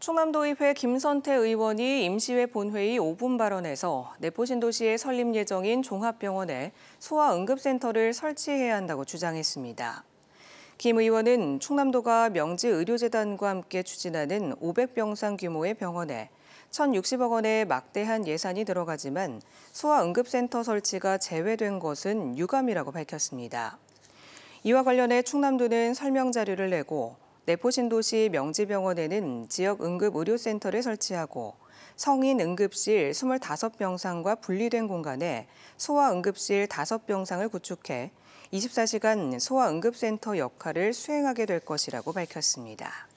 충암도의회 김선태 의원이 임시회 본회의 5분 발언에서 내포신도시에 설립 예정인 종합병원에 소아응급센터를 설치해야 한다고 주장했습니다. 김 의원은 충남도가 명지의료재단과 함께 추진하는 500병상 규모의 병원에 1,060억 원의 막대한 예산이 들어가지만 소아응급센터 설치가 제외된 것은 유감이라고 밝혔습니다. 이와 관련해 충남도는 설명 자료를 내고 내포신도시 명지병원에는 지역 응급의료센터를 설치하고 성인 응급실 25병상과 분리된 공간에 소아응급실 5병상을 구축해 24시간 소아응급센터 역할을 수행하게 될 것이라고 밝혔습니다.